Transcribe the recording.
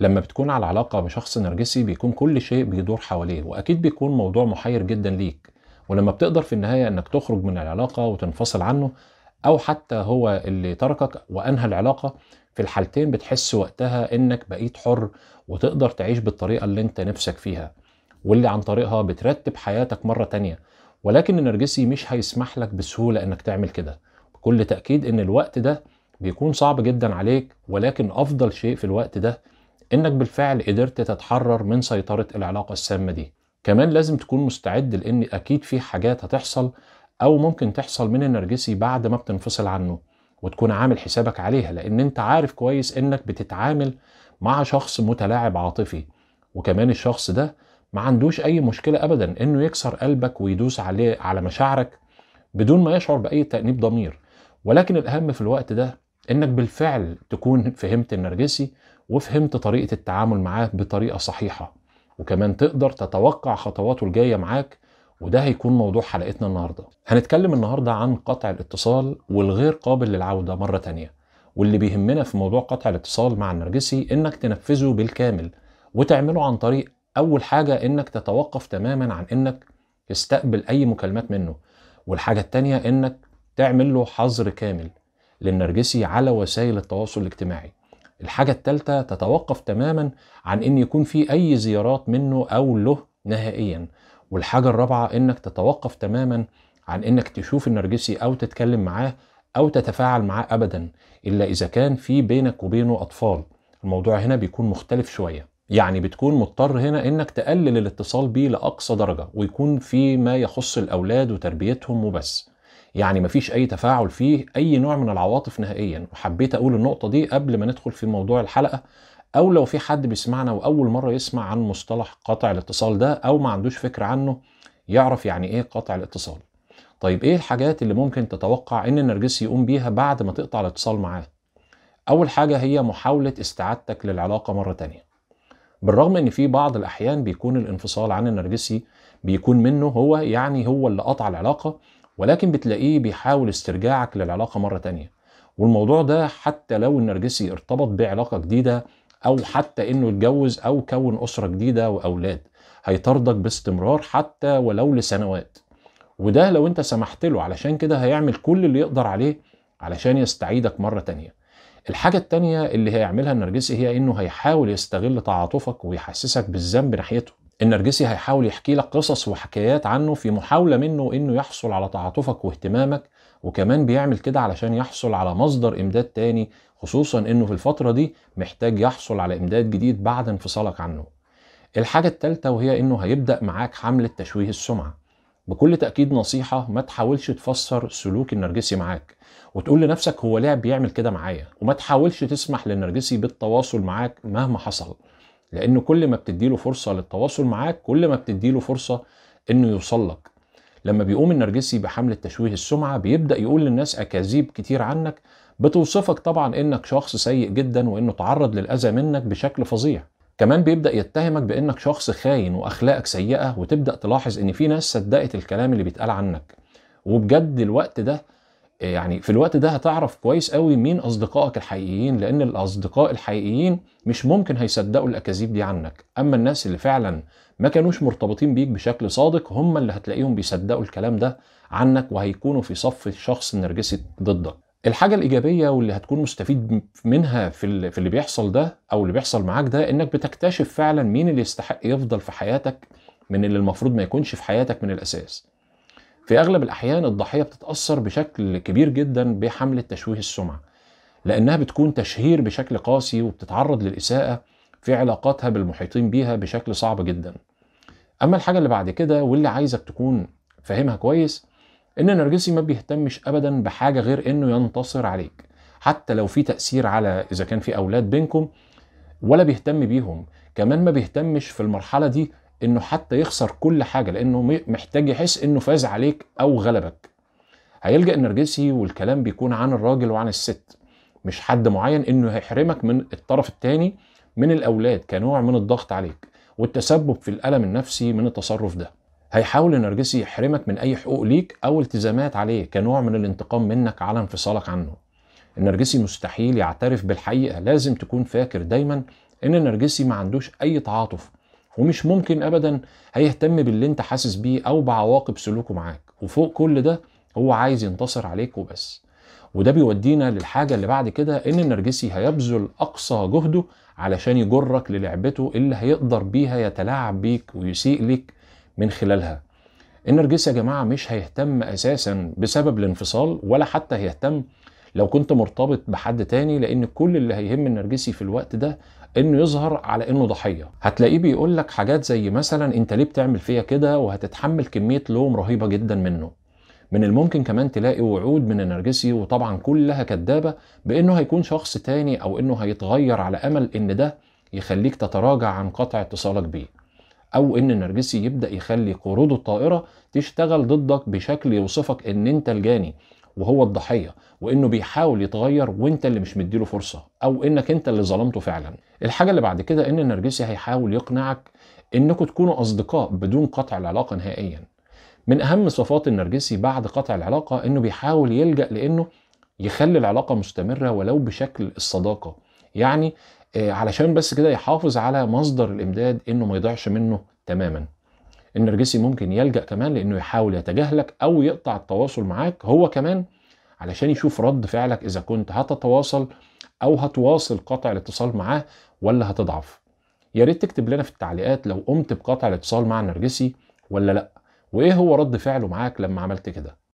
لما بتكون على علاقة بشخص نرجسي بيكون كل شيء بيدور حواليه وأكيد بيكون موضوع محير جدا ليك ولما بتقدر في النهاية إنك تخرج من العلاقة وتنفصل عنه أو حتى هو اللي تركك وأنهى العلاقة في الحالتين بتحس وقتها إنك بقيت حر وتقدر تعيش بالطريقة اللي أنت نفسك فيها واللي عن طريقها بترتب حياتك مرة تانية ولكن النرجسي مش هيسمح لك بسهولة إنك تعمل كده بكل تأكيد إن الوقت ده بيكون صعب جدا عليك ولكن أفضل شيء في الوقت ده انك بالفعل قدرت تتحرر من سيطره العلاقه السامه دي كمان لازم تكون مستعد لان اكيد في حاجات هتحصل او ممكن تحصل من النرجسي بعد ما بتنفصل عنه وتكون عامل حسابك عليها لان انت عارف كويس انك بتتعامل مع شخص متلاعب عاطفي وكمان الشخص ده ما عندوش اي مشكله ابدا انه يكسر قلبك ويدوس عليه على مشاعرك بدون ما يشعر باي تانيب ضمير ولكن الاهم في الوقت ده انك بالفعل تكون فهمت النرجسي وفهمت طريقة التعامل معاه بطريقة صحيحة وكمان تقدر تتوقع خطواته الجاية معاك وده هيكون موضوع حلقتنا النهاردة هنتكلم النهاردة عن قطع الاتصال والغير قابل للعودة مرة تانية واللي بيهمنا في موضوع قطع الاتصال مع النرجسي انك تنفذه بالكامل وتعمله عن طريق اول حاجة انك تتوقف تماما عن انك تستقبل اي مكالمات منه والحاجة التانية انك تعمل له حظر كامل للنرجسي على وسائل التواصل الاجتماعي الحاجة التالتة تتوقف تماما عن ان يكون في اي زيارات منه او له نهائيا والحاجة الرابعة انك تتوقف تماما عن انك تشوف النرجسي او تتكلم معاه او تتفاعل معاه ابدا الا اذا كان في بينك وبينه اطفال الموضوع هنا بيكون مختلف شوية يعني بتكون مضطر هنا انك تقلل الاتصال بيه لاقصى درجة ويكون في ما يخص الاولاد وتربيتهم وبس يعني مفيش اي تفاعل فيه اي نوع من العواطف نهائيا وحبيت اقول النقطه دي قبل ما ندخل في موضوع الحلقه او لو في حد بيسمعنا واول مره يسمع عن مصطلح قطع الاتصال ده او ما عندوش فكره عنه يعرف يعني ايه قطع الاتصال طيب ايه الحاجات اللي ممكن تتوقع ان النرجسي يقوم بيها بعد ما تقطع الاتصال معاه اول حاجه هي محاوله استعادتك للعلاقه مره تانية بالرغم ان في بعض الاحيان بيكون الانفصال عن النرجسي بيكون منه هو يعني هو اللي قطع العلاقه ولكن بتلاقيه بيحاول استرجاعك للعلاقه مره تانية والموضوع ده حتى لو النرجسي ارتبط بعلاقه جديده او حتى انه يتجوز او كون اسره جديده واولاد هيطاردك باستمرار حتى ولو لسنوات وده لو انت سمحت له علشان كده هيعمل كل اللي يقدر عليه علشان يستعيدك مره تانية الحاجة التانية اللي هيعملها النرجسي هي انه هيحاول يستغل تعاطفك ويحسسك بالذنب ناحيته النرجسي هيحاول يحكي لك قصص وحكايات عنه في محاولة منه انه يحصل على تعاطفك واهتمامك وكمان بيعمل كده علشان يحصل على مصدر امداد تاني خصوصا انه في الفترة دي محتاج يحصل على امداد جديد بعد انفصالك عنه الحاجة التالتة وهي انه هيبدأ معاك حملة تشويه السمعة بكل تأكيد نصيحة ما تحاولش تفسر سلوك النرجسي معاك وتقول لنفسك هو لعب بيعمل كده معايا وما تحاولش تسمح للنرجسي بالتواصل معاك مهما حصل لأنه كل ما بتديله فرصة للتواصل معاك كل ما بتديله فرصة إنه يوصل لك لما بيقوم النرجسي بحملة تشويه السمعة بيبدأ يقول للناس أكاذيب كتير عنك بتوصفك طبعا إنك شخص سيء جدا وإنه تعرض للأذى منك بشكل فظيع كمان بيبدأ يتهمك بإنك شخص خاين وأخلاقك سيئة وتبدأ تلاحظ إن في ناس صدقت الكلام اللي بيتقال عنك وبجد الوقت ده يعني في الوقت ده هتعرف كويس قوي مين اصدقائك الحقيقيين لان الاصدقاء الحقيقيين مش ممكن هيصدقوا الاكاذيب دي عنك اما الناس اللي فعلا ما كانوش مرتبطين بيك بشكل صادق هم اللي هتلاقيهم بيصدقوا الكلام ده عنك وهيكونوا في صف الشخص النرجسي ضدك الحاجة الإيجابية واللي هتكون مستفيد منها في, في اللي بيحصل ده أو اللي بيحصل معاك ده إنك بتكتشف فعلا مين اللي يستحق يفضل في حياتك من اللي المفروض ما يكونش في حياتك من الأساس في اغلب الاحيان الضحيه بتتاثر بشكل كبير جدا بحمله تشويه السمعه لانها بتكون تشهير بشكل قاسي وبتتعرض للاساءه في علاقاتها بالمحيطين بيها بشكل صعب جدا اما الحاجه اللي بعد كده واللي عايزك تكون فاهمها كويس ان النرجسي ما بيهتمش ابدا بحاجه غير انه ينتصر عليك حتى لو في تاثير على اذا كان في اولاد بينكم ولا بيهتم بيهم كمان ما بيهتمش في المرحله دي انه حتى يخسر كل حاجه لانه محتاج يحس انه فاز عليك او غلبك هيلجا النرجسي والكلام بيكون عن الراجل وعن الست مش حد معين انه هيحرمك من الطرف الثاني من الاولاد كنوع من الضغط عليك والتسبب في الالم النفسي من التصرف ده هيحاول النرجسي يحرمك من اي حقوق ليك او التزامات عليه كنوع من الانتقام منك على انفصالك عنه النرجسي مستحيل يعترف بالحقيقه لازم تكون فاكر دايما ان النرجسي ما عندوش اي تعاطف ومش ممكن ابدا هيهتم باللي انت حاسس بيه او بعواقب سلوكه معاك وفوق كل ده هو عايز ينتصر عليك وبس وده بيودينا للحاجة اللي بعد كده إن النرجسي هيبذل أقصى جهده علشان يجرك للعبته اللي هيقدر بيها يتلاعب بيك ويسيء ليك من خلالها النرجسي يا جماعة مش هيهتم أساسا بسبب الانفصال ولا حتى هيهتم لو كنت مرتبط بحد تاني لأن كل اللي هيهم النرجسي في الوقت ده انه يظهر على انه ضحيه هتلاقيه بيقول لك حاجات زي مثلا انت ليه بتعمل فيا كده وهتتحمل كميه لوم رهيبه جدا منه من الممكن كمان تلاقي وعود من النرجسي وطبعا كلها كدابه بانه هيكون شخص تاني او انه هيتغير على امل ان ده يخليك تتراجع عن قطع اتصالك بيه او ان النرجسي يبدا يخلي قروضه الطائره تشتغل ضدك بشكل يوصفك ان انت الجاني وهو الضحيه وانه بيحاول يتغير وانت اللي مش مديله فرصه او انك انت اللي ظلمته فعلا الحاجه اللي بعد كده ان النرجسي هيحاول يقنعك انكم تكونوا اصدقاء بدون قطع العلاقه نهائيا من اهم صفات النرجسي بعد قطع العلاقه انه بيحاول يلجا لانه يخلي العلاقه مستمره ولو بشكل الصداقه يعني آه، علشان بس كده يحافظ على مصدر الامداد انه ما يضيعش منه تماما النرجسي ممكن يلجا كمان لانه يحاول يتجاهلك او يقطع التواصل معاك هو كمان علشان يشوف رد فعلك اذا كنت هتتواصل او هتواصل قطع الاتصال معاه ولا هتضعف يا ريت تكتب لنا في التعليقات لو قمت بقطع الاتصال مع النرجسي ولا لا وايه هو رد فعله معاك لما عملت كده